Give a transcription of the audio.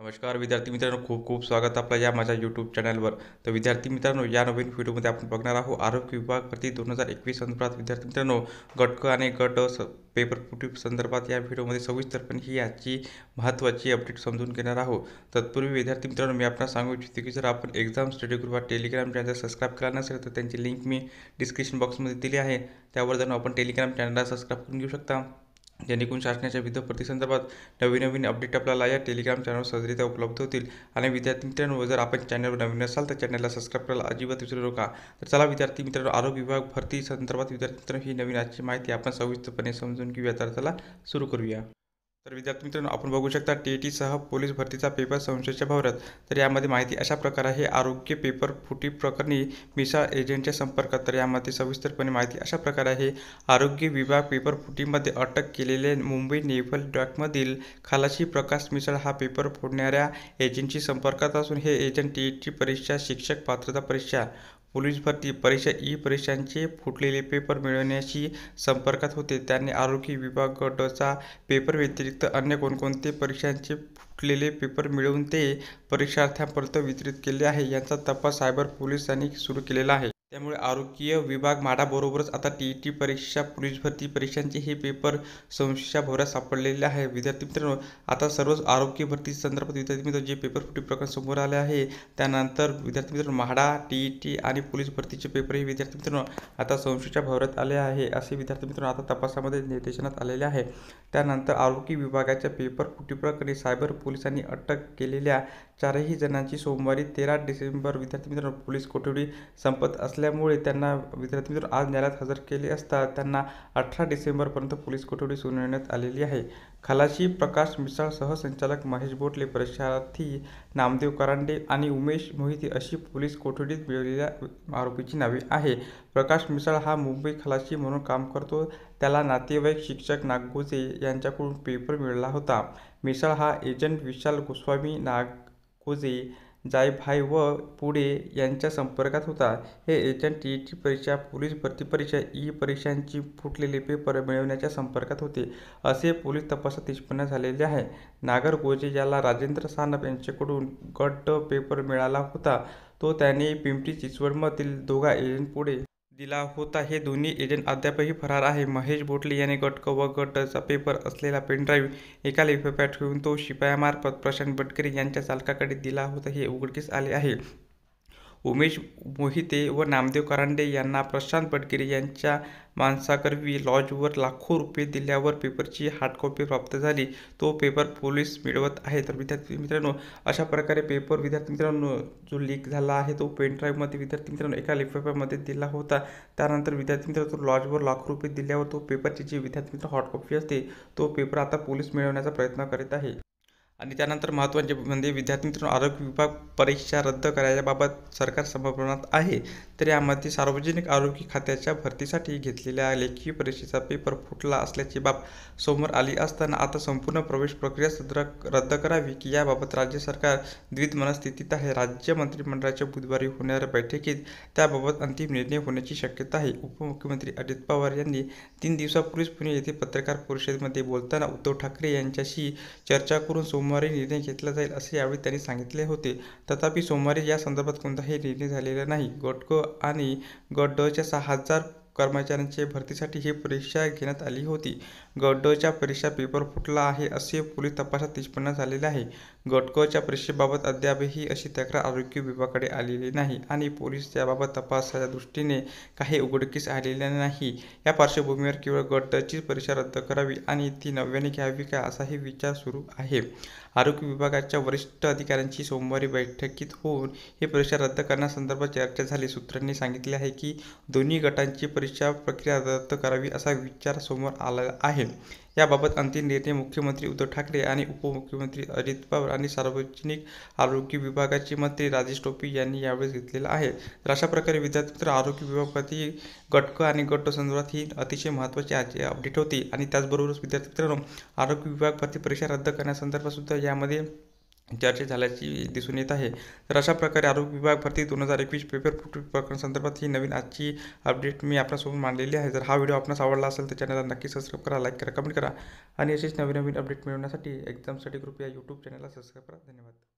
नमस्कार विद्यार्थी मित्रांनो खूप खूप स्वागत आपलं या माझ्या यूट्यूब चॅनलवर तर विद्यार्थी मित्रांनो या नवीन व्हिडिओमध्ये आपण बघणार आहोत आरोग्य विभाग दोन हजार एकवीस संदर्भात विद्यार्थी मित्रांनो गटक आणि गट स पेपर पुटी संदर्भात या व्हिडिओमध्ये सविस्तरपणे ही महत्त्वाची अपडेट समजून घेणार आहोत तत्पूर्वी विद्यार्थी मित्रांनो मी आपल्याला सांगू इच्छितो की जर आपण exam study group Telegram channel subscribe केला नसेल तर त्यांची लिंक मी डिस्क्रिप्शन बॉक्समध्ये दिली आहे त्यावर जाऊन आपण टेलिग्राम चॅनलला सबस्क्राईब करून घेऊ शकता जेणेकरून शासनाच्या विविध संदर्भात नवीन नवीन अपडेट आपल्याला या टेलिग्राम चॅनलवर सहजरित्या उपलब्ध होतील आणि विद्यार्थी मित्रांनो जर आपण चॅनलवर नवीन असाल तर चॅनलला सबस्क्राईब करायला अजिबात विसरू नका तर चला विद्यार्थी मित्रांनो आरोग्य विभाग भरती संदर्भात विद्यार्थी मित्रांनो ही नवीन आजची माहिती आपण सविस्तरपणे समजून घेऊया तर चला सुरू करूया तर विद्यार्थी मित्रांनो आपण बघू शकता टी टी सह पोलीस भरतीचा पेपर संशयाच्या भावरात तर यामध्ये माहिती अशा प्रकार आहे आरोग्य पेपर फुटी प्रकरणी मिसा एजंटच्या संपर्कात तर यामध्ये सविस्तरपणे माहिती अशा प्रकार आहे आरोग्य विभाग पेपर फुटीमध्ये अटक केलेले मुंबई नेव्हल डॉकमधील खालाशी प्रकाश मिसळ हा पेपर फोडणाऱ्या एजंटशी संपर्कात असून हे एजंट टी टी परीक्षा शिक्षक पात्रता परीक्षा पोलीस भरती परीक्षा ई परीक्षांचे फुटलेले पेपर मिळवण्याशी संपर्कात होते त्यांनी आरोग्य विभाग गटचा पेपर व्यतिरिक्त अन्य कोणकोणते परीक्षांचे फुटलेले पेपर मिळवून ते परीक्षार्थ्यांपर्यंत वितरित केले आहे यांचा तपास सायबर पोलिसांनी सुरू केलेला आहे त्यामुळे आरोग्य विभाग माडाबरोबरच आता टी ई टी परीक्षा पोलीस भरती परीक्षांचे हे पेपर संशयाच्या भोवऱ्यात सापडलेले आहे विद्यार्थी मित्रांनो आता सर्वच आरोग्य भरती संदर्भात विद्यार्थी मित्र जे पेपर फुटी प्रकरण समोर आले आहे त्यानंतर विद्यार्थी मित्रांनो MHADA T E e T आणि पोलीस भरतीचे पेपर हे विद्यार्थी मित्रांनो आता संशयाच्या भोवऱ्यात आले आहे असे विद्यार्थी मित्रांनो आता तपासामध्ये निर्देशनात आलेले आहे त्यानंतर आरोग्य विभागाच्या पेपर फुटी प्रकरणी सायबर पोलिसांनी अटक केलेल्या चारही जणांची सोमवारी तेरा डिसेंबर विद्यार्थी मित्रांनो पोलीस कोठडी संपत असल्यामुळे त्यांना विद्यार्थी मित्रांनो आज न्यायालयात हजर केले असता त्यांना अठरा डिसेंबरपर्यंत पोलीस कोठडी सुनावण्यात आलेली आहे खलाशी प्रकाश मिसाळ सहसंचालक महेश बोटले परीक्षार्थी नामदेव करांडे आणि उमेश मोहिती अशी पोलीस कोठडीत मिळवलेल्या आरोपीची नावे आहे प्रकाश मिसाळ हा मुंबई खलाशी म्हणून काम करतो त्याला नातेवाईक शिक्षक नागगोजे यांच्याकडून पेपर मिळाला होता मिसाळ हा एजंट विशाल गोस्वामी नाग होजे जायभाई व पुढे यांच्या संपर्कात होता हे एन टी ईची परीक्षा पोलीस भरती परीक्षा ई परीक्षांची फुटलेले पेपर मिळवण्याच्या संपर्कात होते असे पोलीस तपासात निष्पन्न झालेले आहे नागर गोजे याला राजेंद्र सानप यांच्याकडून गट पेपर मिळाला होता तो त्याने पिंपरी चिंचवडमधील दोघा एजंट पुढे दिला होता हे दोन्ही एजंट अद्यापही फरार आहे महेश बोटले याने गटक व गटचा पेपर असलेला पेनड्राईव्ह एका लिफाफ्यात ठेवून तो शिपायामार्फत प्रशांत बटकरी यांच्या चालकाकडे दिला होता हे उघडकीस आले आहे उमेश मोहिते व नामदेव करांडे यांना प्रशांत बडगिरे यांच्या माणसाकरवी लॉजवर लाखो रुपये दिल्यावर पेपरची हार्डकॉपी प्राप्त झाली तो पेपर पोलीस मिळवत आहे तर विद्यार्थी मित्रांनो अशा प्रकारे पेपर विद्यार्थी मित्रांनो जो लीक झाला आहे तो पेनड्राईव्हमध्ये विद्यार्थी मित्रांनो एका लिफाफ्यामध्ये दिला होता त्यानंतर विद्यार्थी मित्रांनो तो लॉजवर लाखो रुपये दिल्यावर तो पेपरची जी विद्यार्थी मित्र हॉटकॉपी असते तो पेपर आता पोलीस मिळवण्याचा प्रयत्न करीत आहे आणि त्यानंतर महत्त्वाचे म्हणजे विद्यार्थी मित्रांनो आरोग्य विभाग परीक्षा रद्द करायच्याबाबत सरकार समर्पणात आहे तर यामध्ये सार्वजनिक आरोग्य खात्याच्या भरतीसाठी घेतलेल्या लेखी परीक्षेचा पेपर फुटला असल्याची बाब समोर आली असताना आता संपूर्ण प्रवेश प्रक्रिया सद्र रद्द करावी की याबाबत राज्य सरकार द्वित मनस्थितीत आहे राज्य मंत्रिमंडळाच्या बुधवारी होणाऱ्या बैठकीत त्याबाबत अंतिम निर्णय होण्याची शक्यता आहे उपमुख्यमंत्री अजित पवार यांनी तीन दिवसापूर्वीच पुणे येथे पत्रकार परिषदेमध्ये बोलताना उद्धव ठाकरे यांच्याशी चर्चा करून सोमवार सोमवारी निर्णय घेतला जाईल असे यावेळी त्यांनी सांगितले होते तथापि सोमवारी या संदर्भात कोणताही निर्णय झालेला नाही गोटको आणि गोट सहा हजार कर्मचाऱ्यांचे भरतीसाठी ही परीक्षा घेण्यात आली होती गडोच्या परीक्षा पेपर फुटला आहे असे पोलीस तपासात निष्पन्न झालेले आहे गटकोच्या परीक्षेबाबत अद्यापही अशी तक्रार आरोग्य विभागाकडे आलेली नाही आणि पोलीस त्याबाबत तपासाच्या दृष्टीने काही उघडकीस आलेल्या नाही या पार्श्वभूमीवर केवळ गटची परीक्षा रद्द करावी आणि ती नव्याने घ्यावी का असाही विचार सुरू आहे आरोग्य विभागाच्या वरिष्ठ अधिकाऱ्यांची सोमवारी बैठकीत होऊन ही परीक्षा रद्द करण्यासंदर्भात चर्चा झाली सूत्रांनी सांगितले आहे की दोन्ही गटांची परीक्षा प्रक्रिया रद्द करावी असा विचार समोर आला आहे याबाबत अंतिम निर्णय मुख्यमंत्री उद्धव ठाकरे आणि उपमुख्यमंत्री अजित पवार आणि सार्वजनिक आरोग्य विभागाचे मंत्री राजेश टोपी यांनी यावेळेस घेतलेला आहे तर अशा प्रकारे विद्यार्थी मित्र आरोग्य विभागातील गटक आणि गट संदर्भात ही अतिशय महत्त्वाची आज अपडेट होती आणि त्याचबरोबरच विद्यार्थी मित्रांनो आरोग्य विभाग भरती परीक्षा रद्द करण्यासंदर्भात सुद्धा यामध्ये चर्चे झाल्याची दिसून येत आहे तर अशा प्रकारे आरोग्य विभाग भरती दोन हजार एकवीस पेपर प्रकरण संदर्भात ही नवीन आजची अपडेट मी आपल्यासोबत मांडलेली आहे जर हा व्हिडिओ आपणास आवडला असेल तर चॅनलला नक्की सबस्क्राईब करा लाईक करा कमेंट करा आणि असेच नवीन नवीन अपडेट मिळवण्यासाठी एक्झामसाठी कृपया यूट्यूब चॅनलला सबस्क्राईब करा धन्यवाद